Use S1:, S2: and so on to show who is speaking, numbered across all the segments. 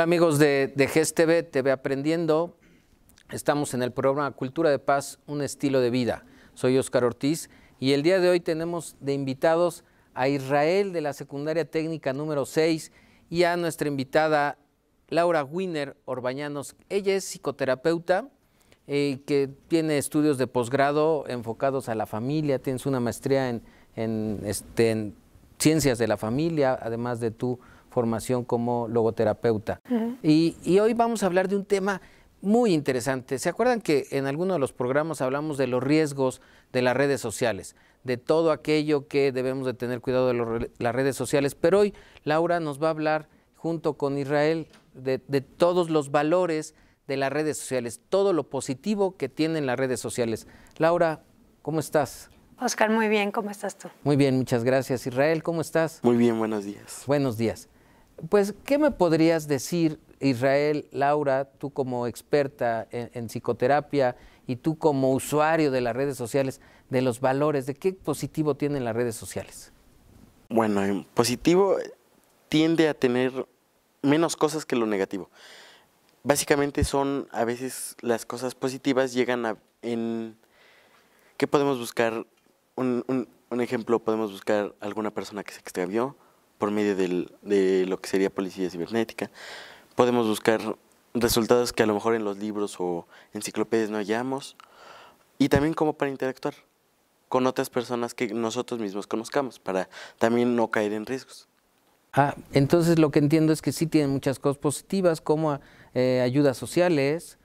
S1: Hola amigos de, de GSTV, TV Aprendiendo. Estamos en el programa Cultura de Paz, un estilo de vida. Soy Oscar Ortiz y el día de hoy tenemos de invitados a Israel de la Secundaria Técnica número 6 y a nuestra invitada Laura Wiener Orbañanos. Ella es psicoterapeuta eh, que tiene estudios de posgrado enfocados a la familia, tienes una maestría en, en este, ciencias de la familia, además de tu formación como logoterapeuta. y, hoy vamos a hablar de un tema muy interesante. ¿Se acuerdan que en algunos de los programas hablamos de los riesgos de las redes sociales? de todo aquello que debemos de tener cuidado de las redes sociales. Pero hoy Laura nos va a hablar junto con Israel de todos los valores de las redes sociales, todo lo positivo que tienen las redes sociales. Laura, ¿cómo estás?
S2: Oscar, muy bien, ¿cómo estás tú?
S1: Muy bien, muchas gracias. Israel, ¿cómo estás? Muy bien, buenos días. Buenos días. Pues, ¿qué me podrías decir, Israel, Laura, tú como experta en, psicoterapia y tú como usuario de las redes sociales, de los valores, de qué positivo tienen las redes sociales?
S3: Bueno, en positivo tiende a tener menos cosas que lo negativo. Básicamente son, a veces las cosas positivas llegan a, en, ¿qué podemos buscar? Un, un ejemplo, podemos buscar alguna persona que se extravió, por medio del, de lo que sería policía cibernética. Podemos buscar resultados que a lo mejor en los libros o enciclopedias no hallamos. Y también como para interactuar con otras personas que nosotros mismos conozcamos, para también no caer en riesgos.
S1: Ah, entonces lo que entiendo es que sí tienen muchas cosas positivas, como eh, ayudas sociales,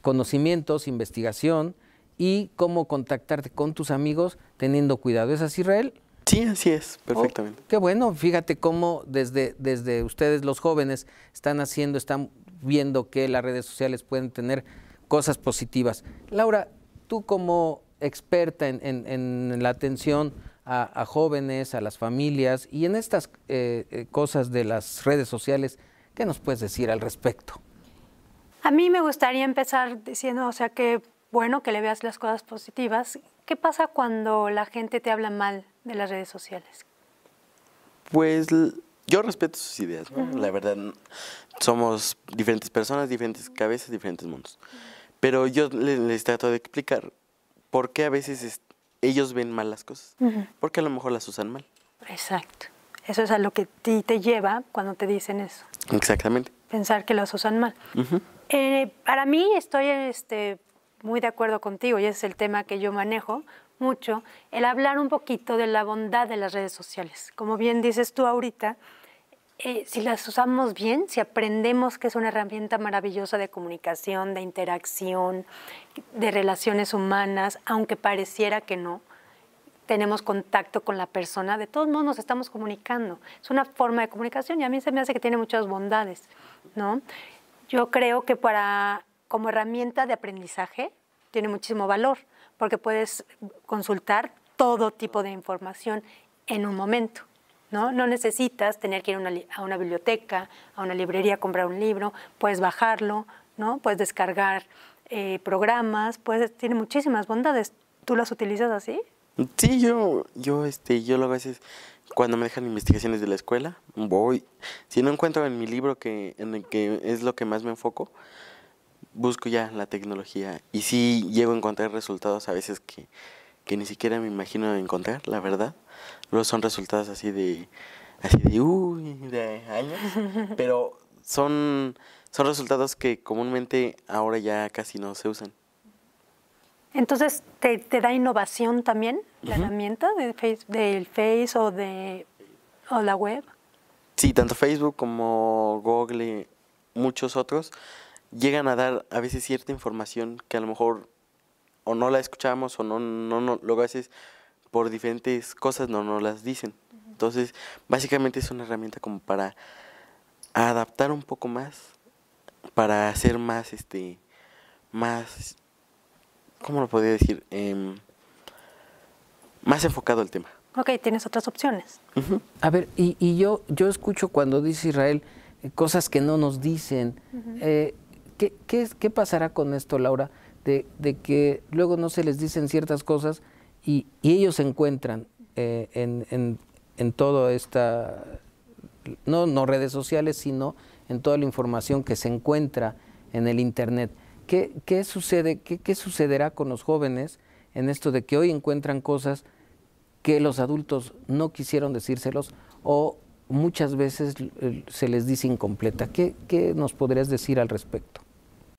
S1: conocimientos, investigación y cómo contactarte con tus amigos teniendo cuidado. ¿Es así, Israel? Sí, así es, perfectamente. Oh, qué bueno, fíjate cómo desde, desde ustedes los jóvenes están haciendo, están viendo que las redes sociales pueden tener cosas positivas. Laura, tú como experta en, en, la atención a, jóvenes, a las familias y en estas eh, eh, cosas de las redes sociales, ¿qué nos puedes decir al respecto?
S2: A mí me gustaría empezar diciendo, o sea, que bueno que le veas las cosas positivas ¿Qué pasa cuando la gente te habla mal de las redes sociales?
S3: Pues yo respeto sus ideas, la verdad. Somos diferentes personas, diferentes cabezas, diferentes mundos. Pero yo les, trato de explicar por qué a veces ellos ven mal las cosas, porque a lo mejor las usan mal.
S2: Exacto. Eso es a lo que ti te lleva cuando te dicen eso.
S3: Exactamente.
S2: Pensar que las usan mal. Eh, para mí estoy este, muy de acuerdo contigo y es el tema que yo manejo mucho, el hablar un poquito de la bondad de las redes sociales. Como bien dices tú ahorita, eh, si las usamos bien, si aprendemos que es una herramienta maravillosa de comunicación, de interacción, de relaciones humanas, aunque pareciera que no, tenemos contacto con la persona, de todos modos nos estamos comunicando. Es una forma de comunicación y a mí se me hace que tiene muchas bondades, ¿no? Yo creo que para como herramienta de aprendizaje tiene muchísimo valor, porque puedes consultar todo tipo de información en un momento. ¿No? ¿no? necesitas tener que ir a una, biblioteca, a una librería, comprar un libro, puedes bajarlo, ¿no? Puedes descargar eh, programas, puedes, tiene muchísimas bondades. ¿Tú las utilizas así?
S3: Sí, yo, yo, este, yo a veces cuando me dejan investigaciones de la escuela, voy. Si no encuentro en mi libro que, en el que es lo que más me enfoco, busco ya la tecnología y sí llego a encontrar resultados a veces que, ni siquiera me imagino encontrar, la verdad. Luego son resultados así de, así de, de años, pero son, son resultados que comúnmente ahora ya casi no se usan.
S2: Entonces, ¿te, da innovación también la herramienta del face, face o, de, la web?
S3: Sí, tanto Facebook como Google, muchos otros llegan a dar a veces cierta información que a lo mejor o no la escuchamos o no, no, no lo haces por diferentes cosas no nos las dicen. Entonces, básicamente es una herramienta como para adaptar un poco más, para hacer más, este, más, ¿cómo lo podría decir? Em,
S1: más enfocado el tema.
S2: Ok, tienes otras opciones.
S1: A ver, y, y, yo, yo escucho cuando dice Israel eh, cosas que no nos dicen. ¿Qué, pasará con esto, Laura? De, que luego no se les dicen ciertas cosas y, ellos se encuentran eh, en, en, toda esta, no, redes sociales, sino en toda la información que se encuentra en el Internet. ¿Qué, sucede, qué, sucederá con los jóvenes en esto de que hoy encuentran cosas que los adultos no quisieron decírselos o muchas veces se les dice incompleta? qué nos podrías decir al respecto?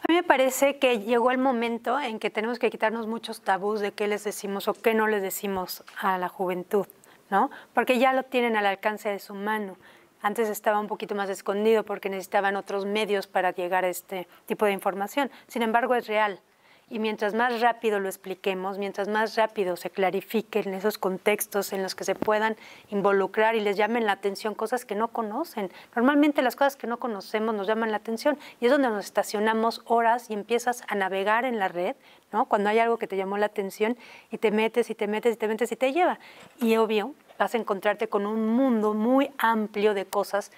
S2: A mí me parece que llegó el momento en que tenemos que quitarnos muchos tabús de qué les decimos o qué no les decimos a la juventud, ¿no? Porque ya lo tienen al alcance de su mano. Antes estaba un poquito más escondido porque necesitaban otros medios para llegar a este tipo de información. Sin embargo, es real. Y mientras más rápido lo expliquemos, mientras más rápido se clarifiquen esos contextos en los que se puedan involucrar y les llamen la atención cosas que no conocen. Normalmente las cosas que no conocemos nos llaman la atención y es donde nos estacionamos horas y empiezas a navegar en la red, ¿no? Cuando hay algo que te llamó la atención y te metes y te metes y te metes y te lleva. Y obvio, vas a encontrarte con un mundo muy amplio de cosas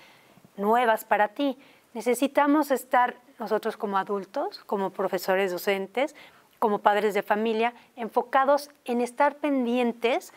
S2: nuevas para ti. Necesitamos estar nosotros como adultos, como profesores docentes, como padres de familia, enfocados en estar pendientes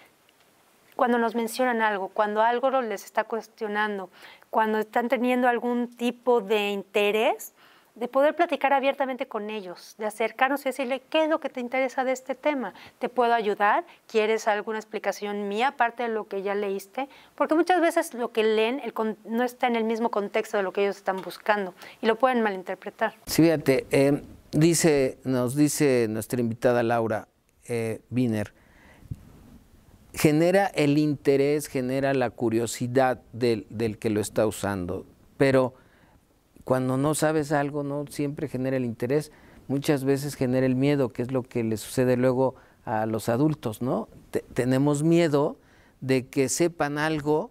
S2: cuando nos mencionan algo, cuando algo les está cuestionando, cuando están teniendo algún tipo de interés de poder platicar abiertamente con ellos, de acercarnos y decirle, ¿qué es lo que te interesa de este tema? ¿Te puedo ayudar? ¿Quieres alguna explicación mía aparte de lo que ya leíste? Porque muchas veces lo que leen no está en el mismo contexto de lo que ellos están buscando y lo pueden malinterpretar.
S1: Sí, fíjate, eh, dice, nos dice nuestra invitada Laura eh, Wiener, genera el interés, genera la curiosidad del, del que lo está usando, pero cuando no sabes algo, no siempre genera el interés, muchas veces genera el miedo, que es lo que le sucede luego a los adultos, ¿no? tenemos miedo de que sepan algo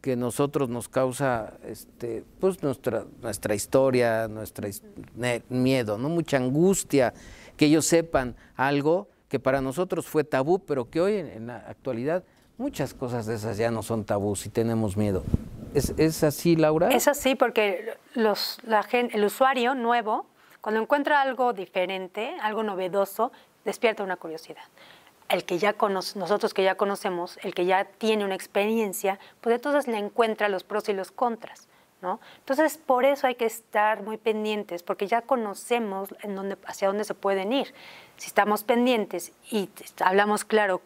S1: que nosotros nos causa este pues nuestra nuestra historia, nuestra miedo, ¿no? Mucha angustia que ellos sepan algo que para nosotros fue tabú, pero que hoy en, la actualidad muchas cosas de esas ya no son tabú y tenemos miedo. ¿Es, así, Laura? Es así
S2: porque los, la el usuario nuevo, cuando encuentra algo diferente, algo novedoso, despierta una curiosidad. El que ya conoce, nosotros que ya conocemos, el que ya tiene una experiencia, pues entonces le encuentra los pros y los contras. ¿no? Entonces, por eso hay que estar muy pendientes, porque ya conocemos en dónde, hacia dónde se pueden ir. Si estamos pendientes y hablamos claro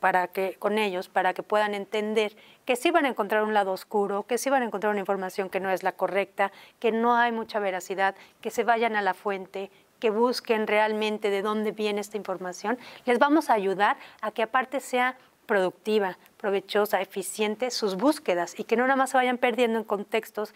S2: para que, con ellos para que puedan entender que si van a encontrar un lado oscuro, que si van a encontrar una información que no es la correcta, que no hay mucha veracidad, que se vayan a la fuente, que busquen realmente de dónde viene esta información. Les vamos a ayudar a que aparte sea productiva, provechosa, eficiente sus búsquedas y que no nada más se vayan perdiendo en contextos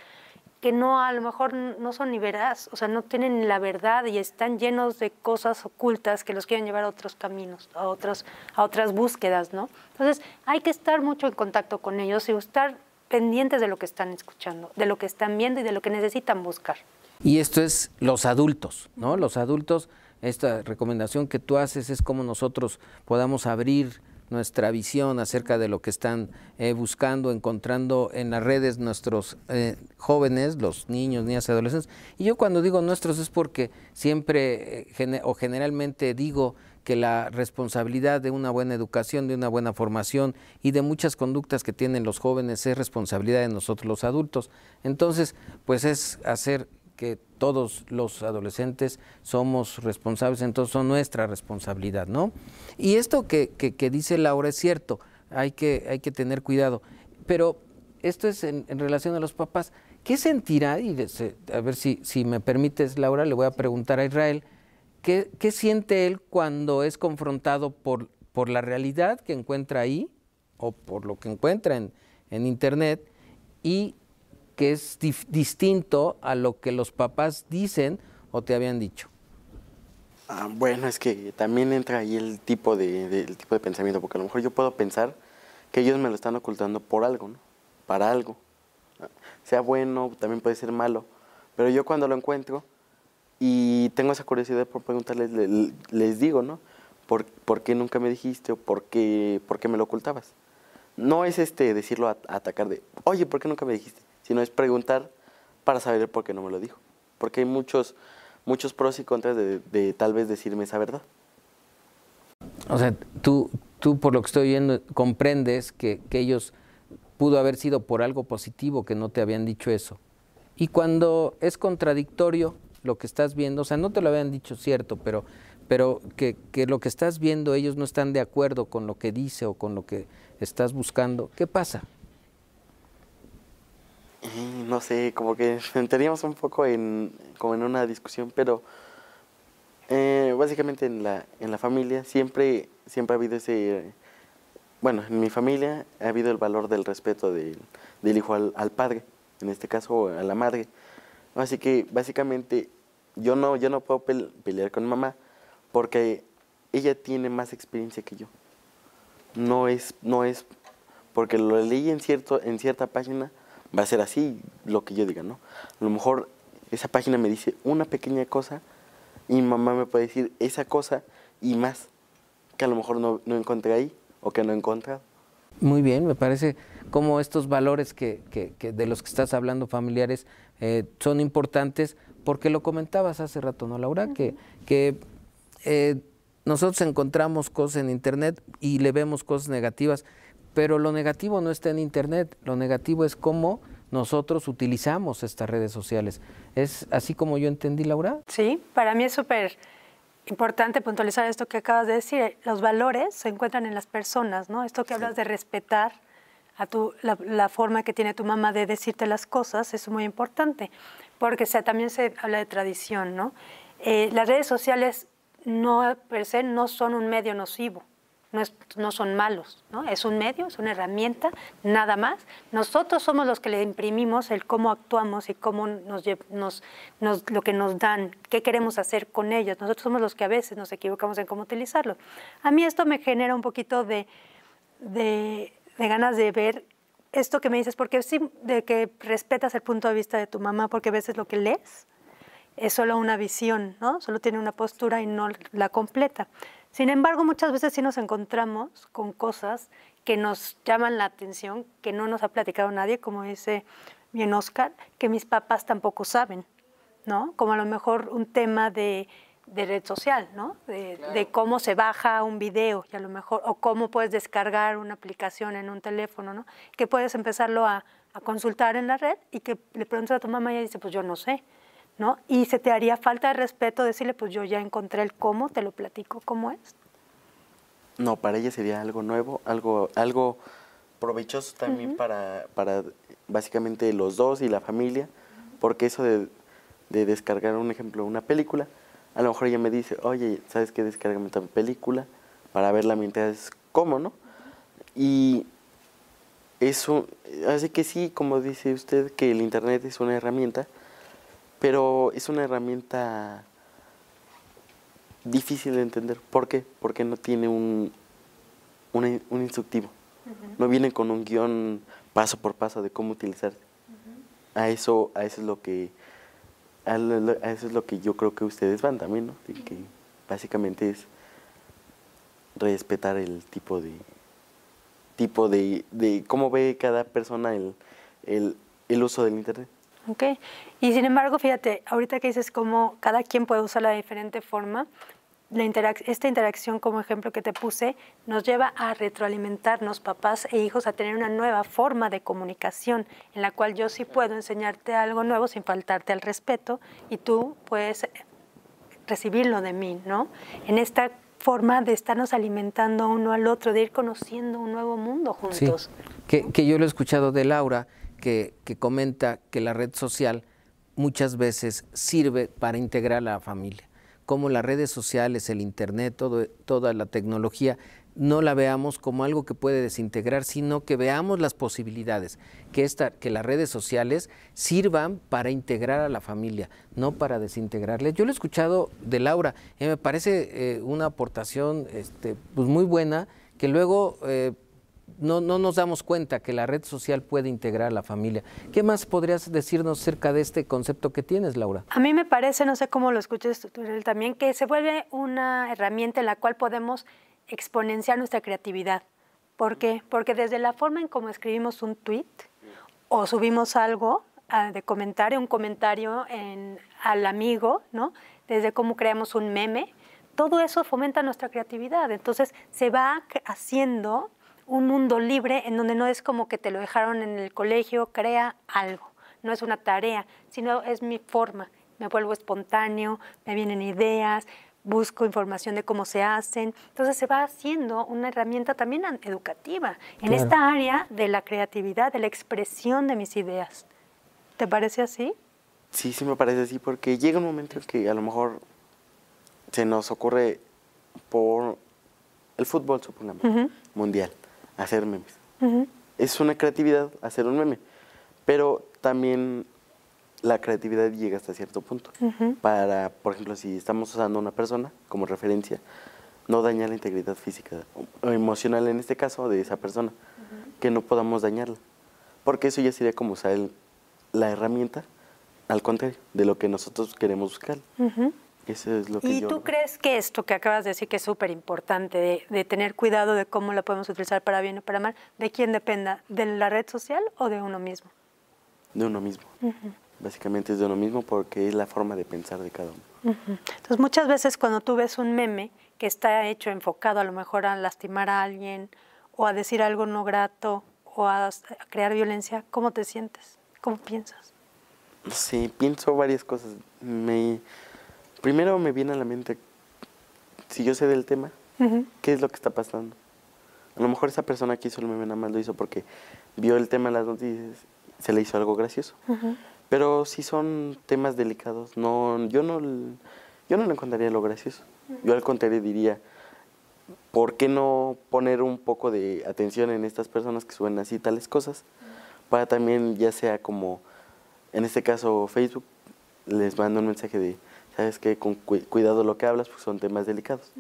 S2: que no a lo mejor no son ni veraz, o sea, no tienen la verdad y están llenos de cosas ocultas que los quieren llevar a otros caminos, a otros a otras búsquedas, ¿no? Entonces, hay que estar mucho en contacto con ellos y estar pendientes de lo que están escuchando, de lo que están viendo y de lo que necesitan buscar.
S1: Y esto es los adultos, ¿no? Los adultos esta recomendación que tú haces es como nosotros podamos abrir nuestra visión acerca de lo que están eh, buscando, encontrando en las redes nuestros eh, jóvenes, los niños, niñas y adolescentes. Y yo cuando digo nuestros es porque siempre eh, o generalmente digo que la responsabilidad de una buena educación, de una buena formación y de muchas conductas que tienen los jóvenes es responsabilidad de nosotros los adultos. Entonces, pues es hacer que todos los adolescentes somos responsables, entonces son nuestra responsabilidad, ¿no? Y esto que, dice Laura es cierto, hay que, hay que tener cuidado, pero esto es en, relación a los papás. ¿Qué sentirá? Y a ver si, si me permites, Laura, le voy a preguntar a Israel, ¿qué, siente él cuando es confrontado por, por la realidad que encuentra ahí o por lo que encuentra en, en Internet y que es distinto a lo que los papás dicen o te habían dicho?
S3: Ah, bueno, es que también entra ahí el tipo de, tipo de pensamiento, porque a lo mejor yo puedo pensar que ellos me lo están ocultando por algo, ¿no? Para algo. Sea bueno, también puede ser malo, pero yo cuando lo encuentro y tengo esa curiosidad por preguntarles, les, digo, ¿no? ¿Por, qué nunca me dijiste o por qué, por me lo ocultabas? No es este decirlo, a atacar de, oye, ¿por qué nunca me dijiste? sino es preguntar para saber por qué no me lo dijo. Porque hay muchos, muchos pros y contras
S1: de, tal vez decirme esa verdad. O sea, tú, tú por lo que estoy viendo comprendes que, ellos pudo haber sido por algo positivo que no te habían dicho eso. Y cuando es contradictorio lo que estás viendo, o sea, no te lo habían dicho cierto, pero, pero que lo que estás viendo ellos no están de acuerdo con lo que dice o con lo que estás buscando, ¿qué pasa?
S3: no sé, como que entraríamos un poco en, como en una discusión, pero eh, básicamente en la, en la familia siempre, siempre ha habido ese, bueno, en mi familia ha habido el valor del respeto del, hijo al, padre, en este caso a la madre. Así que básicamente yo no, yo no puedo pelear con mamá porque ella tiene más experiencia que yo. No es, no es porque lo leí en, cierto, en cierta página va a ser así lo que yo diga, ¿no? A lo mejor esa página me dice una pequeña cosa y mamá me puede decir esa cosa y más que a lo mejor no, no encontré ahí o
S1: que no he encontrado. Muy bien, me parece como estos valores que, de los que estás hablando familiares eh, son importantes porque lo comentabas hace rato, ¿no, Laura? Que, que eh, nosotros encontramos cosas en Internet y le vemos cosas negativas pero lo negativo no está en Internet, lo negativo es cómo nosotros utilizamos estas redes sociales. ¿Es así como yo entendí, Laura?
S2: Sí, para mí es súper importante puntualizar esto que acabas de decir. Los valores se encuentran en las personas, ¿no? Esto que hablas de respetar a tu, la, forma que tiene tu mamá de decirte las cosas es muy importante, porque también se habla de tradición, ¿no? Eh, las redes sociales no per no son un medio nocivo, no, son malos, es un medio, es una herramienta, nada más. Nosotros somos los que le imprimimos el cómo actuamos y cómo nos, lo que nos dan, qué queremos hacer con ellos. Nosotros somos los que a veces nos equivocamos en cómo utilizarlo. A mí esto me genera un poquito de, de, ganas de ver esto que me dices, porque sí, de que respetas el punto de vista de tu mamá, porque a veces lo que lees es solo una visión, ¿no? Solo tiene una postura y no la completa. Sin embargo, muchas veces sí nos encontramos con cosas que nos llaman la atención, que no nos ha platicado nadie, como dice bien Oscar, que mis papás tampoco saben, ¿no? Como a lo mejor un tema de, red social, ¿no? De, cómo se baja un video, lo mejor, o cómo puedes descargar una aplicación en un teléfono, ¿no? Que puedes empezarlo a, a consultar en la red y que le preguntas a tu mamá y ella dice, pues yo no sé. ¿no? Y se te haría falta de respeto decirle, pues yo ya encontré el cómo, te lo platico cómo es.
S3: No, para ella sería algo nuevo, algo, algo provechoso también para, básicamente los dos y la familia, porque eso de, descargar, un ejemplo, una película, a lo mejor ella me dice, oye, ¿sabes qué? Descárgame esta película para verla mientras cómo, ¿no? Y eso, así que sí, como dice usted, que el Internet es una herramienta pero es una herramienta difícil de entender. ¿Por qué? Porque no tiene un, un, instructivo. No viene con un guión paso por paso de cómo utilizar. A eso, a eso es lo que eso es lo que yo creo que ustedes van también, ¿no? que básicamente es respetar el tipo de tipo de, cómo ve cada persona el uso del internet.
S2: ¿okay? Y sin embargo, fíjate, ahorita que dices cómo cada quien puede usarla de diferente forma, esta interacción como ejemplo que te puse nos lleva a retroalimentarnos papás e hijos a tener una nueva forma de comunicación en la cual yo sí puedo enseñarte algo nuevo sin faltarte al respeto y tú puedes recibirlo de mí, ¿no? En esta forma de estarnos alimentando uno al otro, de ir conociendo un nuevo mundo juntos.
S1: Sí, que, que yo lo he escuchado de Laura, que, comenta que la red social muchas veces sirve para integrar a la familia. Como las redes sociales, el Internet, todo, toda la tecnología, no la veamos como algo que puede desintegrar, sino que veamos las posibilidades, que, esta, que las redes sociales sirvan para integrar a la familia, no para desintegrarle Yo lo he escuchado de Laura, eh, me parece eh, una aportación este, pues muy buena, que luego... Eh, no, nos damos cuenta que la red social puede integrar a la familia. ¿Qué más podrías decirnos acerca de este concepto que tienes, Laura?
S2: A mí me parece, no sé cómo lo escuches tú también, que se vuelve una herramienta en la cual podemos exponenciar nuestra creatividad. ¿Por qué? Porque desde la forma en cómo escribimos un tweet o subimos algo ah, de comentario, un comentario al amigo, desde cómo creamos un meme, todo eso fomenta nuestra creatividad. Entonces se va haciendo un mundo libre en donde no es como que te lo dejaron en el colegio, crea algo, no es una tarea, sino es mi forma, me vuelvo espontáneo, me vienen ideas, busco información de cómo se hacen, entonces se va haciendo una herramienta también educativa en esta área de la creatividad, de la expresión de mis ideas. ¿Te parece así?
S3: Sí, sí me parece así, porque llega un momento en que a lo mejor se nos ocurre por el fútbol, supongamos, mundial hacer memes. Es una creatividad hacer un meme, pero también la creatividad llega hasta cierto punto. Para, por ejemplo, si estamos usando a una persona como referencia, no dañar la integridad física o emocional en este caso de esa persona, que no podamos dañarla, porque eso ya sería como usar la herramienta al contrario de lo que nosotros queremos buscar es lo ¿Y tú
S2: crees que esto que acabas de decir, que es súper importante, de, tener cuidado de cómo la podemos utilizar para bien o para mal, de quién dependa? ¿De la red social o de uno mismo?
S3: De uno mismo. Básicamente es de uno mismo porque es la forma de pensar de cada uno.
S2: Entonces muchas veces cuando tú ves un meme que está hecho enfocado a lo mejor a lastimar a alguien o a decir algo no grato o a crear violencia, ¿cómo te sientes? ¿Cómo piensas?
S3: Sí, pienso varias cosas. Me Primero me viene a la mente, si yo sé del tema, ¿qué es lo que está pasando? A lo mejor esa persona que hizo el meme nada más lo hizo porque vio el tema en las noticias, se le hizo algo gracioso. Pero si son temas delicados, no, yo no, yo no le encontraría lo gracioso. Yo al contrario diría, ¿por qué no poner un poco de atención en estas personas que suben así tales cosas? Para también, ya sea como, en este caso Facebook, les manda un mensaje de, sabes que con cuidado lo que hablas, porque son temas delicados.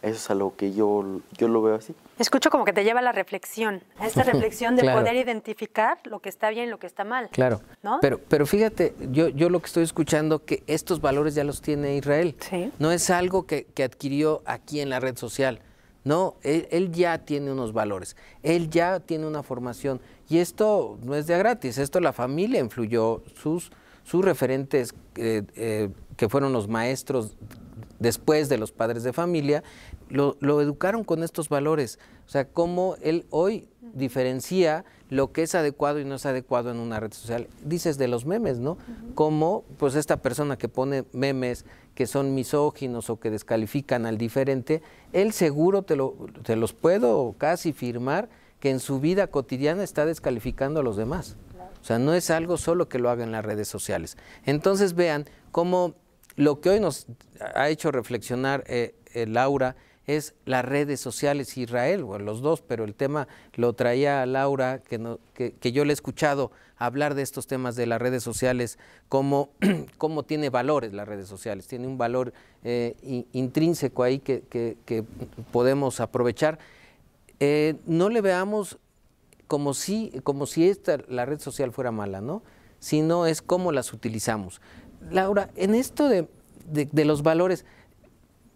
S3: Eso es algo que yo, yo lo veo así.
S2: Escucho como que te lleva a la reflexión, a esta reflexión de poder identificar lo que está bien y lo que está mal. Claro. Pero,
S1: pero fíjate, yo, yo lo que estoy escuchando que estos valores ya los tiene Israel. No es algo que, que, adquirió aquí en la red social. No, e-, él, ya tiene unos valores, él ya tiene una formación. Y esto no es de gratis, esto la familia influyó, sus sus referentes eh, eh, que fueron los maestros después de los padres de familia, lo, educaron con estos valores. O sea, cómo él hoy diferencia lo que es adecuado y no es adecuado en una red social. Dices de los memes, ¿no? como Cómo, pues, esta persona que pone memes que son misóginos o que descalifican al diferente, él seguro te, lo, te los puedo casi firmar que en su vida cotidiana está descalificando a los demás. O sea, no es algo solo que lo hagan las redes sociales. Entonces vean cómo lo que hoy nos ha hecho reflexionar eh, eh, Laura es las redes sociales Israel, o los dos, pero el tema lo traía Laura, que, yo le he escuchado hablar de estos temas de las redes sociales, cómo, cómo tiene valores las redes sociales, tiene un valor eh, intrínseco ahí que, podemos aprovechar. no le veamos como si, como si esta, la red social fuera mala, ¿no? Sino es cómo las utilizamos. Laura, en esto de, los valores,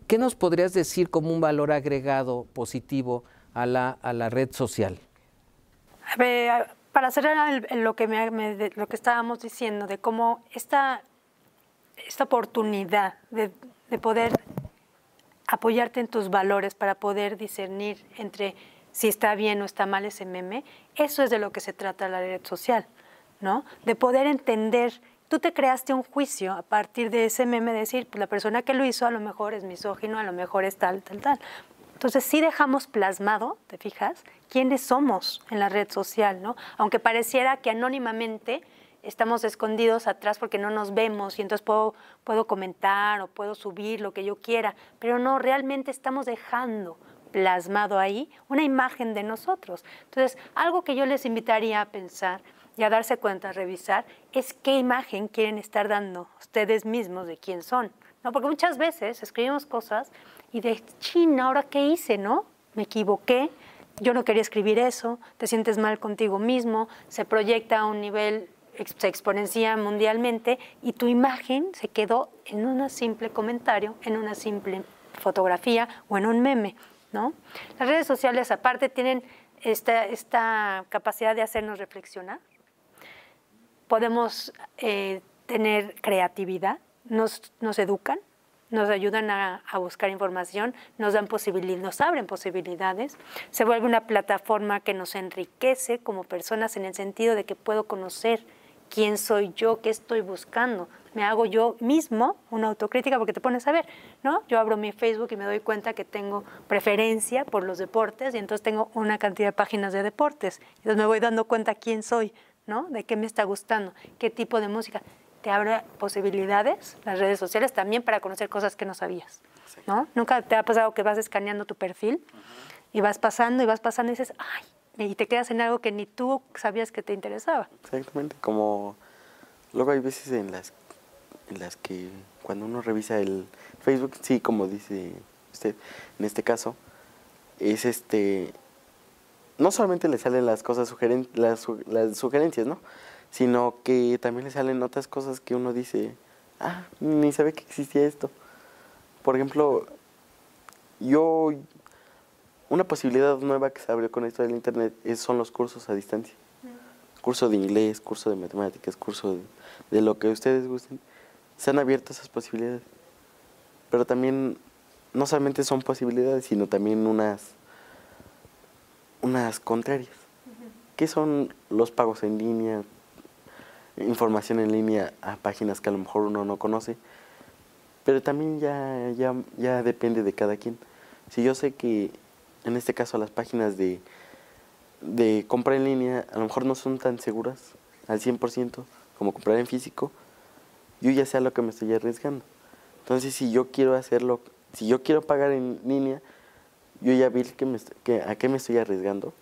S1: ¿qué nos podrías decir como un valor agregado positivo a la, red social?
S2: para cerrar lo que, me, me, lo que estábamos diciendo, de cómo esta, esta oportunidad de, de poder apoyarte en tus valores para poder discernir entre si está bien o está mal ese meme, eso es de lo que se trata la red social, ¿no? De poder entender tú te creaste un juicio a partir de ese meme, decir, pues la persona que lo hizo a lo mejor es misógino, a lo mejor es tal, tal, tal. Entonces sí dejamos plasmado, ¿te fijas? ¿Quiénes somos en la red social, no? Aunque pareciera que anónimamente estamos escondidos atrás porque no nos vemos y entonces puedo, puedo comentar o puedo subir lo que yo quiera, pero no, realmente estamos dejando plasmado ahí una imagen de nosotros. Entonces, algo que yo les invitaría a pensar y a darse cuenta, a revisar, es qué imagen quieren estar dando ustedes mismos de quién son. ¿no? Porque muchas veces escribimos cosas y de China, ¿ahora qué hice? ¿No? Me equivoqué, yo no quería escribir eso, te sientes mal contigo mismo, se proyecta a un nivel, se exponencia mundialmente y tu imagen se quedó en un simple comentario, en una simple fotografía o en un meme. ¿no? Las redes sociales aparte tienen esta, capacidad de hacernos reflexionar. Podemos eh, tener creatividad, nos, educan, nos ayudan a, buscar información, nos dan nos abren posibilidades, se vuelve una plataforma que nos enriquece como personas en el sentido de que puedo conocer quién soy yo, qué estoy buscando, me hago yo mismo una autocrítica porque te pones a ver, ¿no? Yo abro mi Facebook y me doy cuenta que tengo preferencia por los deportes y entonces tengo una cantidad de páginas de deportes. Entonces me voy dando cuenta quién soy, ¿no? De qué me está gustando, qué tipo de música. Te abre posibilidades las redes sociales también para conocer cosas que no sabías, ¿no? Nunca te ha pasado que vas escaneando tu perfil y vas pasando y vas pasando y dices, ay, y te quedas en algo que ni tú sabías que te interesaba.
S3: Exactamente, como luego hay veces en las las que cuando uno revisa el Facebook, sí, como dice usted, en este caso, es este, no solamente le salen las cosas sugeren, las, sugerencias, ¿no? Sino que también le salen otras cosas que uno dice, ah, ni sabe que existía esto. Por ejemplo, yo, una posibilidad nueva que se abrió con esto del Internet son los cursos a distancia. Mm. Curso de inglés, curso de matemáticas, curso de lo que ustedes gusten se han abierto esas posibilidades. Pero también no solamente son posibilidades, sino también unas, unas contrarias. que ¿Qué son los pagos en línea? Información en línea a páginas que a lo mejor uno no conoce. Pero también ya, ya, ya depende de cada quien. Si yo sé que en este caso las páginas de, de compra en línea a lo mejor no son tan seguras al 100% como comprar en físico, yo ya sé a lo que me estoy arriesgando. Entonces, si yo quiero hacerlo, si yo quiero pagar en línea, yo ya vi que, me, que a qué me estoy arriesgando.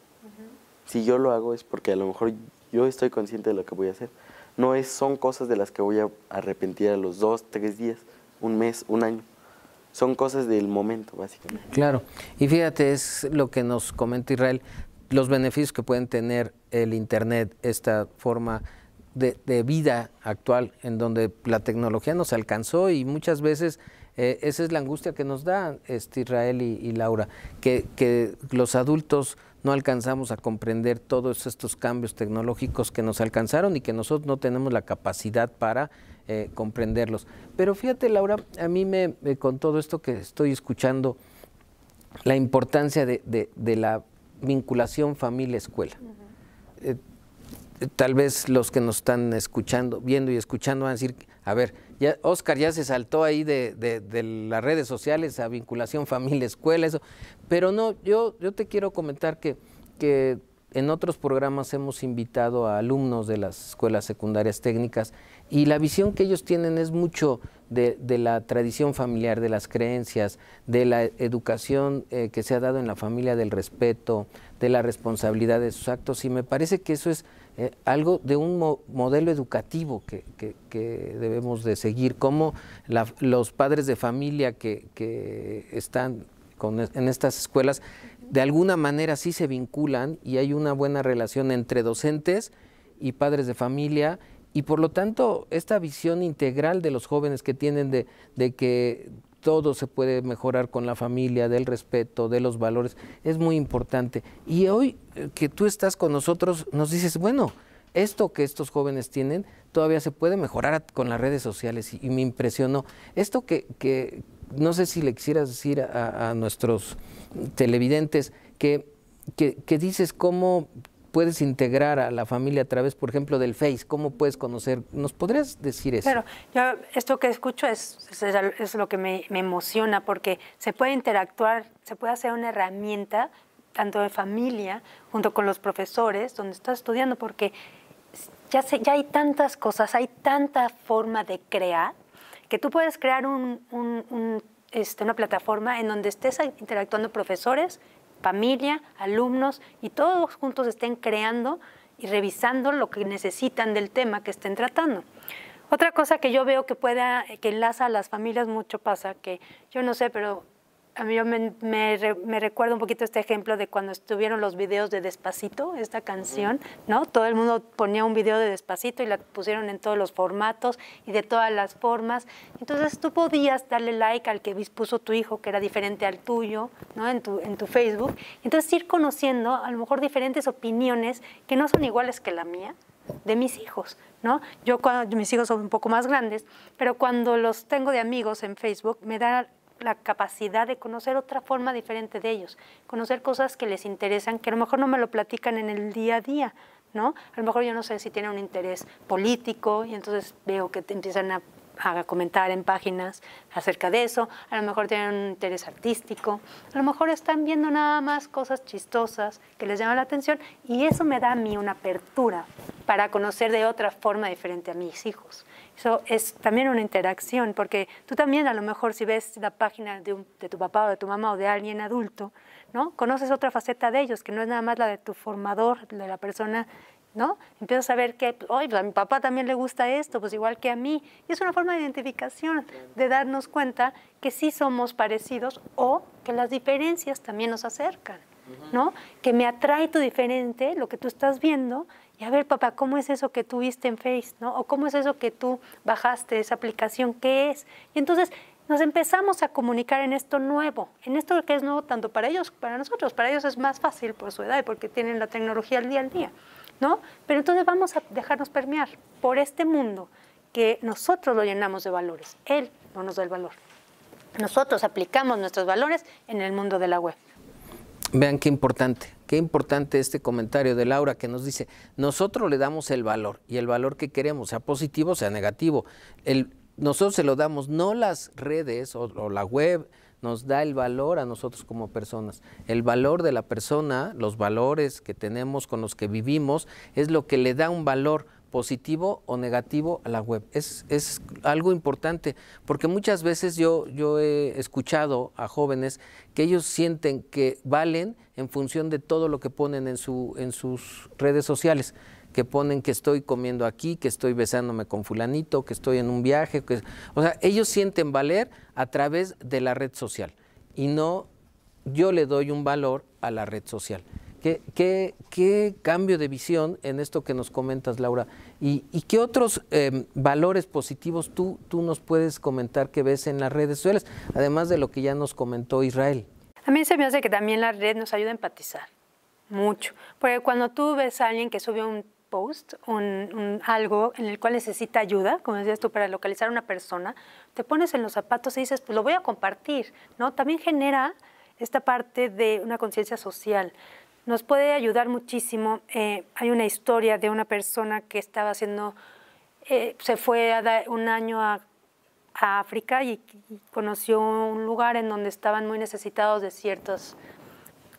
S3: Si yo lo hago es porque a lo mejor yo estoy consciente de lo que voy a hacer. No es, son cosas de las que voy a arrepentir a los dos, tres días, un mes, un año. Son cosas del momento, básicamente.
S1: Claro. Y fíjate, es lo que nos comenta Israel, los beneficios que pueden tener el Internet, esta forma de, vida actual, en donde la tecnología nos alcanzó y muchas veces eh, esa es la angustia que nos da este Israel y, Laura, que, los adultos no alcanzamos a comprender todos estos cambios tecnológicos que nos alcanzaron y que nosotros no tenemos la capacidad para eh, comprenderlos. Pero fíjate, Laura, a mí me, con todo esto que estoy escuchando, la importancia de, la vinculación familia-escuela tal vez los que nos están escuchando, viendo y escuchando van a decir, a ver, ya, Oscar ya se saltó ahí de, de, las redes sociales a vinculación familia-escuela, eso, pero no, yo, yo te quiero comentar que, que en otros programas hemos invitado a alumnos de las escuelas secundarias técnicas y la visión que ellos tienen es mucho de, la tradición familiar, de las creencias, de la educación eh, que se ha dado en la familia, del respeto, de la responsabilidad de sus actos y me parece que eso es eh, algo de un modelo educativo que, debemos de seguir, como los padres de familia que, están en estas escuelas, de alguna manera sí se vinculan y hay una buena relación entre docentes y padres de familia y por lo tanto esta visión integral de los jóvenes que tienen de, de que todo se puede mejorar con la familia, del respeto, de los valores, es muy importante. Y hoy eh, que tú estás con nosotros, nos dices, bueno, esto que estos jóvenes tienen todavía se puede mejorar con las redes sociales y, me impresionó. Esto que, no sé si le quisieras decir a, nuestros televidentes, que, que dices cómo puedes integrar a la familia a través, por ejemplo, del Face? ¿Cómo puedes conocer? ¿Nos podrías decir eso? Claro,
S2: yo esto que escucho es, es, lo que me, emociona porque se puede interactuar, se puede hacer una herramienta, tanto de familia, junto con los profesores, donde estás estudiando, porque ya, ya hay tantas cosas, hay tanta forma de crear, que tú puedes crear este, una plataforma en donde estés interactuando profesores, familia, alumnos y todos juntos estén creando y revisando lo que necesitan del tema que estén tratando. Otra cosa que yo veo que pueda, que enlaza a las familias mucho pasa, que yo no sé, pero a mí yo me, me, un poquito este ejemplo de cuando estuvieron los videos de Despacito, esta canción, ¿no? Todo el mundo ponía un video de Despacito y la pusieron en todos los formatos y de todas las formas. Entonces tú podías darle like al que puso tu hijo, que era diferente al tuyo, ¿no? En tu, en tu Facebook. Entonces ir conociendo a lo mejor diferentes opiniones que no son iguales que la mía, de mis hijos, ¿no? Yo cuando mis hijos son un poco más grandes, pero cuando los tengo de amigos en Facebook, me da la capacidad de conocer otra forma diferente de ellos, conocer cosas que les interesan, que a lo mejor no me lo platican en el día a día, ¿no? A lo mejor yo no sé si tiene un interés político y entonces veo que empiezan a haga comentar en páginas acerca de eso, a lo mejor tienen un interés artístico, a lo mejor están viendo nada más cosas chistosas que les llaman la atención y eso me da a mí una apertura para conocer de otra forma diferente a mis hijos. Eso es también una interacción porque tú también a lo mejor si ves la página de, de tu papá o de tu mamá o de alguien adulto, ¿no? Conoces otra faceta de ellos que no es nada más la de tu formador, de la persona ¿no? Empiezas a ver que, pues, pues, a mi papá también le gusta esto, pues igual que a mí. Y es una forma de identificación, de darnos cuenta que sí somos parecidos o que las diferencias también nos acercan, ¿no? Que me atrae tu diferente, lo que tú estás viendo, y a ver, papá, ¿cómo es eso que tú viste en Face, ¿no? O cómo es eso que tú bajaste, esa aplicación, ¿qué es? Y entonces nos empezamos a comunicar en esto nuevo, en esto que es nuevo tanto para ellos como para nosotros. Para ellos es más fácil por su edad y porque tienen la tecnología al día al día. ¿no? Pero entonces vamos a dejarnos permear por este mundo que nosotros lo llenamos de valores. Él no nos da el valor. Nosotros aplicamos nuestros valores en el mundo de la web.
S1: Vean qué importante, qué importante este comentario de Laura que nos dice, nosotros le damos el valor y el valor que queremos, sea positivo, sea negativo. nosotros se lo damos, no las redes o la web, nos da el valor a nosotros como personas. El valor de la persona, los valores que tenemos con los que vivimos, es lo que le da un valor positivo o negativo a la web. Es, algo importante, porque muchas veces yo, yo he escuchado a jóvenes que ellos sienten que valen en función de todo lo que ponen en, su, en sus redes sociales que ponen que estoy comiendo aquí, que estoy besándome con fulanito, que estoy en un viaje. Que... O sea, ellos sienten valer a través de la red social y no yo le doy un valor a la red social. ¿Qué, qué, cambio de visión en esto que nos comentas, Laura? ¿Y, qué otros em, valores positivos tú, tú nos puedes comentar que ves en las redes sociales, además de lo que ya nos comentó Israel?
S2: A mí se me hace que también la red nos ayuda a empatizar mucho, porque cuando tú ves a alguien que sube un post, un, algo en el cual necesita ayuda, como decías tú, para localizar a una persona, te pones en los zapatos y dices, pues lo voy a compartir, ¿no? También genera esta parte de una conciencia social. Nos puede ayudar muchísimo. Eh, hay una historia de una persona que estaba haciendo, eh, se fue a un año a, África y conoció un lugar en donde estaban muy necesitados de ciertos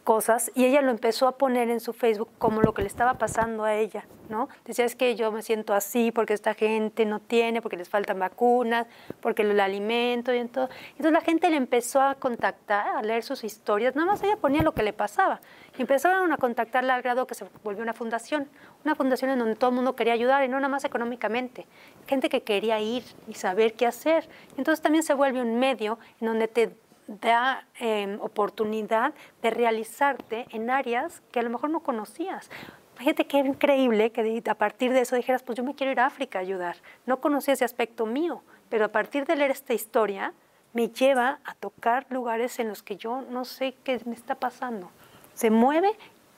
S2: cosas y ella lo empezó a poner en su Facebook como lo que le estaba pasando a ella, ¿no? Decía, es que yo me siento así porque esta gente no tiene, porque les faltan vacunas, porque el alimento y en todo. Entonces la gente le empezó a contactar, a leer sus historias, nada más ella ponía lo que le pasaba. Y empezaron a contactarla al grado que se volvió una fundación, una fundación en donde todo el mundo quería ayudar y no nada más económicamente, gente que quería ir y saber qué hacer. Entonces también se vuelve un medio en donde te da em, oportunidad de realizarte en áreas que a lo mejor no conocías. Fíjate qué increíble que a partir de eso dijeras, pues yo me quiero ir a África a ayudar. No conocía ese aspecto mío, pero a partir de leer esta historia me lleva a tocar lugares en los que yo no sé qué me está pasando. Se mueve,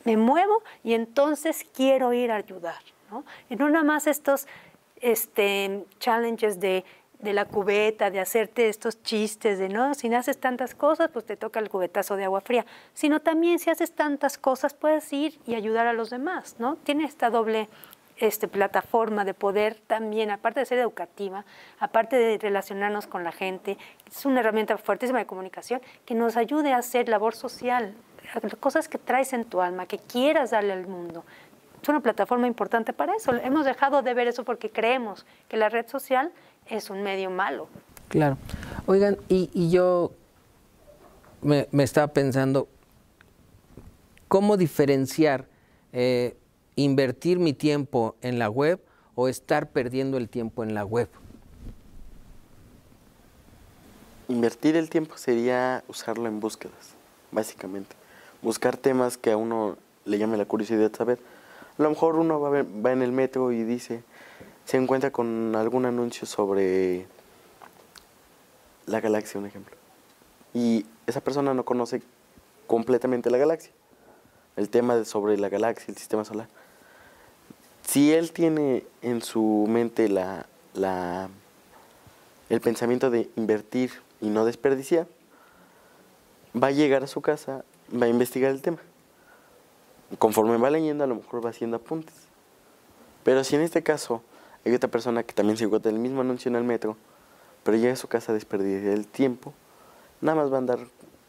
S2: me muevo y entonces quiero ir a ayudar. ¿no? Y no nada más estos este, challenges de de la cubeta, de hacerte estos chistes de no, si no haces tantas cosas, pues te toca el cubetazo de agua fría, sino también si haces tantas cosas puedes ir y ayudar a los demás, ¿no? Tiene esta doble este, plataforma de poder también, aparte de ser educativa, aparte de relacionarnos con la gente, es una herramienta fuertísima de comunicación que nos ayude a hacer labor social, cosas que traes en tu alma, que quieras darle al mundo. Es una plataforma importante para eso. Hemos dejado de ver eso porque creemos que la red social es un medio malo.
S1: Claro. Oigan, y, yo me, estaba pensando, ¿cómo diferenciar eh, invertir mi tiempo en la web o estar perdiendo el tiempo en la web?
S3: Invertir el tiempo sería usarlo en búsquedas, básicamente. Buscar temas que a uno le llame la curiosidad saber. A lo mejor uno va, va en el metro y dice, se encuentra con algún anuncio sobre la galaxia, un ejemplo. Y esa persona no conoce completamente la galaxia, el tema sobre la galaxia, el sistema solar. Si él tiene en su mente la, la, el pensamiento de invertir y no desperdiciar, va a llegar a su casa, va a investigar el tema. Conforme va leyendo, a lo mejor va haciendo apuntes. Pero si en este caso hay otra persona que también se encuentra el mismo anuncio en el metro, pero llega a su casa desperdiciando el tiempo. Nada más va a andar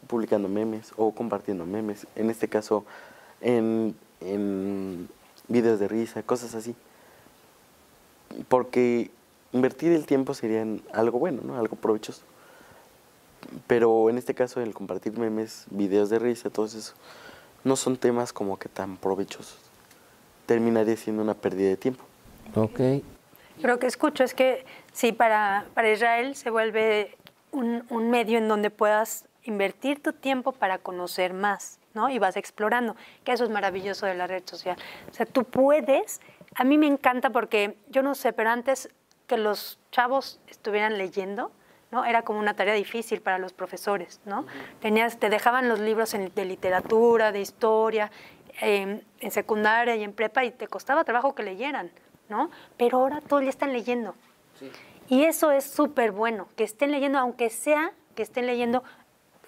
S3: publicando memes o compartiendo memes. En este caso, en, videos de risa, cosas así. Porque invertir el tiempo sería algo bueno, ¿no? Algo provechoso. Pero en este caso, el compartir memes, videos de risa, todo eso, no son temas como que tan provechosos. Terminaría siendo una pérdida de tiempo.
S1: Ok,
S2: lo que escucho es que sí, para, Israel se vuelve un, medio en donde puedas invertir tu tiempo para conocer más, ¿no? Y vas explorando, que eso es maravilloso de la red social. O sea, tú puedes, a mí me encanta porque yo no sé, pero antes que los chavos estuvieran leyendo, ¿no? Era como una tarea difícil para los profesores, ¿no? Tenías, te dejaban los libros de literatura, de historia, em, en secundaria y en prepa y te costaba trabajo que leyeran. ¿no? Pero ahora todos ya están leyendo. Y eso es súper bueno, que estén leyendo, aunque sea que estén leyendo,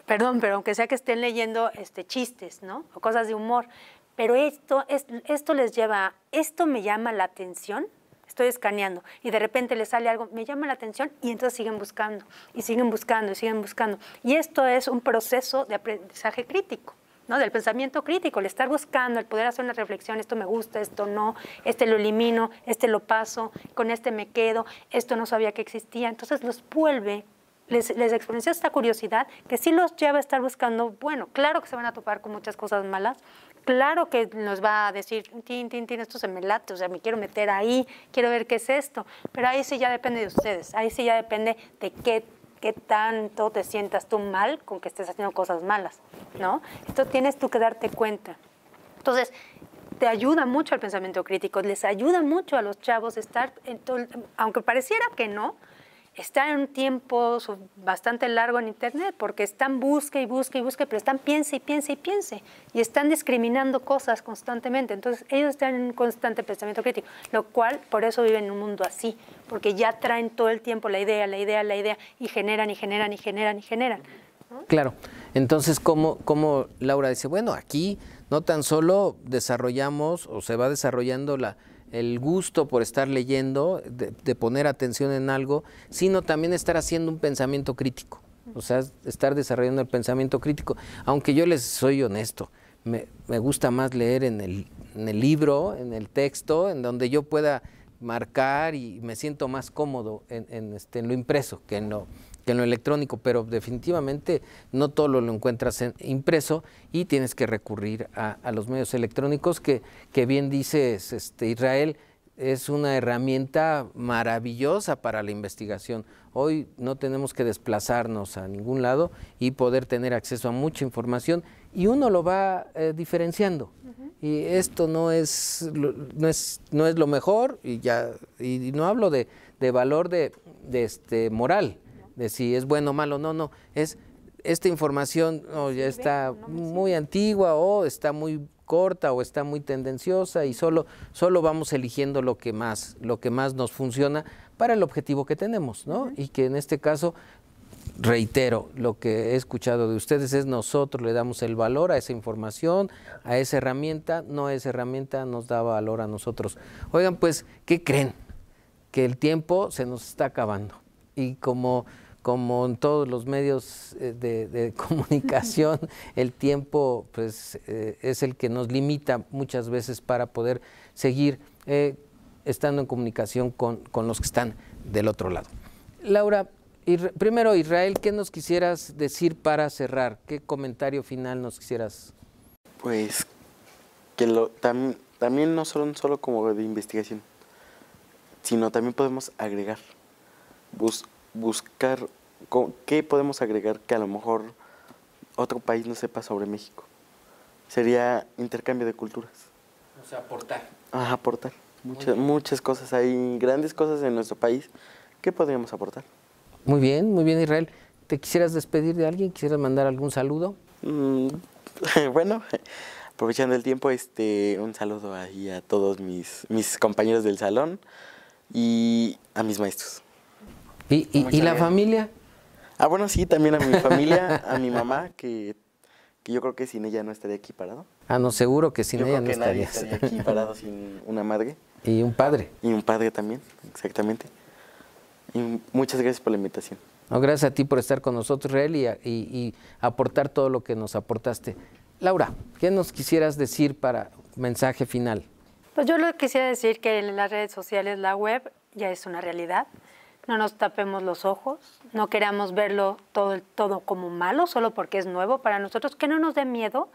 S2: perdón, pero aunque sea que estén leyendo este, chistes, ¿no? O cosas de humor. Pero esto, esto les lleva, esto me llama la atención, estoy escaneando y de repente les sale algo, me llama la atención y entonces siguen buscando y siguen buscando y siguen buscando. Y esto es un proceso de aprendizaje crítico. ¿no? Del pensamiento crítico, el estar buscando, el poder hacer una reflexión, esto me gusta, esto no, este lo elimino, este lo paso, con este me quedo, esto no sabía que existía. Entonces los vuelve, les, les exponencia esta curiosidad que sí los lleva a estar buscando, bueno, claro que se van a topar con muchas cosas malas, claro que nos va a decir, tin, tin, tin, esto se me late, o sea, me quiero meter ahí, quiero ver qué es esto, pero ahí sí ya depende de ustedes, ahí sí ya depende de qué qué tanto te sientas tú mal con que estés haciendo cosas malas, ¿no? Esto tienes tú que darte cuenta. Entonces, te ayuda mucho al pensamiento crítico, les ayuda mucho a los chavos estar, aunque pareciera que no, están en un tiempo bastante largo en Internet, porque están busque y busque y busque, pero están piense y piense y piense, y están discriminando cosas constantemente. Entonces, ellos están en un constante pensamiento crítico, lo cual por eso viven en un mundo así, porque ya traen todo el tiempo la idea, la idea, la idea, y generan y generan y generan y generan.
S1: Claro. Entonces, cómo como Laura dice, bueno, aquí no tan solo desarrollamos o se va desarrollando la el gusto por estar leyendo, de, poner atención en algo, sino también estar haciendo un pensamiento crítico, o sea, estar desarrollando el pensamiento crítico. Aunque yo les soy honesto, me, gusta más leer en el, libro, en el texto, en donde yo pueda marcar y me siento más cómodo en, en este, lo impreso que en lo en lo electrónico, pero definitivamente no todo lo, encuentras en, impreso y tienes que recurrir a, los medios electrónicos que, que bien dices, este, Israel, es una herramienta maravillosa para la investigación. Hoy no tenemos que desplazarnos a ningún lado y poder tener acceso a mucha información y uno lo va eh, diferenciando. Y esto no es, no es, no es lo mejor y ya y no hablo de, de valor de, de este moral, de si es bueno o malo, no, no, es esta información ya está muy antigua o está muy corta o está muy tendenciosa y solo, solo vamos eligiendo lo que más, lo que más nos funciona para el objetivo que tenemos, ¿no? Y que en este caso, reitero, lo que he escuchado de ustedes es nosotros le damos el valor a esa información, a esa herramienta, no esa herramienta nos da valor a nosotros. Oigan, pues, ¿qué creen? Que el tiempo se nos está acabando. Y como como en todos los medios eh, de, comunicación, el tiempo pues, eh, es el que nos limita muchas veces para poder seguir eh, estando en comunicación con, los que están del otro lado. Laura, primero Israel, ¿qué nos quisieras decir para cerrar? ¿Qué comentario final nos quisieras?
S3: Pues que lo, también no son solo como de investigación, sino también podemos agregar, buscar ¿qué podemos agregar que a lo mejor otro país no sepa sobre México? Sería intercambio de culturas.
S1: O sea, aportar.
S3: Ajá, aportar. Muchas, muchas cosas. Hay grandes cosas en nuestro país.
S1: que podríamos aportar? Muy bien, muy bien, Israel. ¿Te quisieras despedir de alguien? ¿Quisieras mandar algún saludo? Mm, bueno,
S3: aprovechando el tiempo, este, un saludo ahí a todos mis, mis compañeros del salón y a mis maestros.
S1: y la familia? Ah, bueno, sí, también a mi familia, a mi
S3: mamá, que, que, yo creo que sin ella no estaría aquí parado.
S1: Ah, no, seguro que sin yo ella creo que no estaría
S3: aquí parado sin una madre. Y un padre. Y un padre también, exactamente. Y muchas gracias por la invitación.
S1: No, gracias a ti por estar con nosotros, Rael, y, aportar todo lo que nos aportaste. Laura, ¿qué nos quisieras decir para mensaje final?
S2: Pues yo que quisiera decir que en las redes sociales la web ya es una realidad no nos tapemos los ojos, no queramos verlo todo, todo como malo solo porque es nuevo para nosotros, que no nos dé miedo.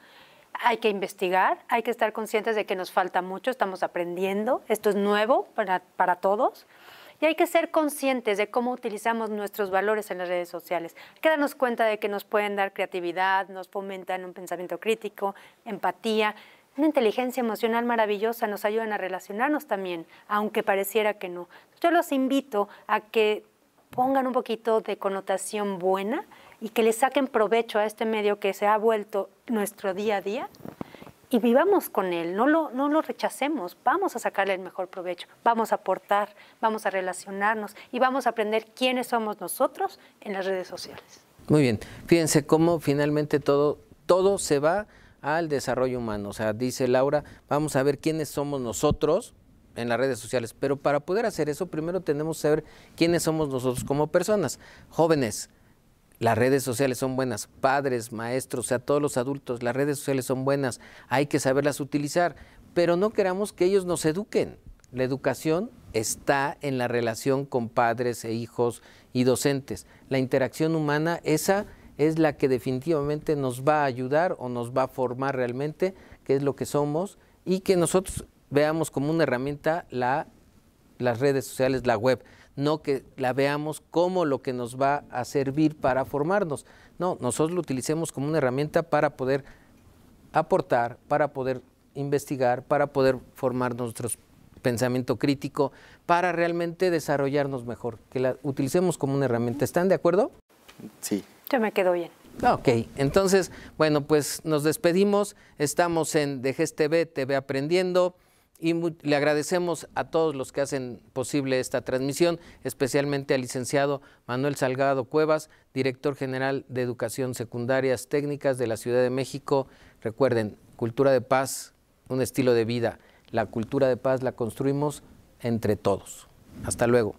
S2: Hay que investigar, hay que estar conscientes de que nos falta mucho, estamos aprendiendo, esto es nuevo para, todos. Y hay que ser conscientes de cómo utilizamos nuestros valores en las redes sociales. Hay que darnos cuenta de que nos pueden dar creatividad, nos fomentan un pensamiento crítico, empatía una inteligencia emocional maravillosa, nos ayuda a relacionarnos también, aunque pareciera que no. Yo los invito a que pongan un poquito de connotación buena y que le saquen provecho a este medio que se ha vuelto nuestro día a día y vivamos con él, no lo, no lo rechacemos, vamos a sacarle el mejor provecho, vamos a aportar, vamos a relacionarnos y vamos a aprender quiénes somos nosotros en las redes sociales.
S1: Muy bien, fíjense cómo finalmente todo, todo se va al desarrollo humano. O sea, dice Laura, vamos a ver quiénes somos nosotros en las redes sociales, pero para poder hacer eso primero tenemos que saber quiénes somos nosotros como personas, jóvenes. Las redes sociales son buenas, padres, maestros, o sea, todos los adultos, las redes sociales son buenas, hay que saberlas utilizar, pero no queramos que ellos nos eduquen. La educación está en la relación con padres e hijos y docentes. La interacción humana, esa es la que definitivamente nos va a ayudar o nos va a formar realmente qué es lo que somos y que nosotros veamos como una herramienta la, las redes sociales, la web, no que la veamos como lo que nos va a servir para formarnos. No, nosotros lo utilicemos como una herramienta para poder aportar, para poder investigar, para poder formar nuestro pensamiento crítico, para realmente desarrollarnos mejor, que la utilicemos como una herramienta. ¿Están de acuerdo? Sí. Se me quedó bien. Ah, ok, entonces, bueno, pues nos despedimos. Estamos en Dejes TV, TV Aprendiendo. Y le agradecemos a todos los que hacen posible esta transmisión, especialmente al licenciado Manuel Salgado Cuevas, director general de Educación Secundarias Técnicas de la Ciudad de México. Recuerden, cultura de paz, un estilo de vida. La cultura de paz la construimos entre todos. Hasta luego.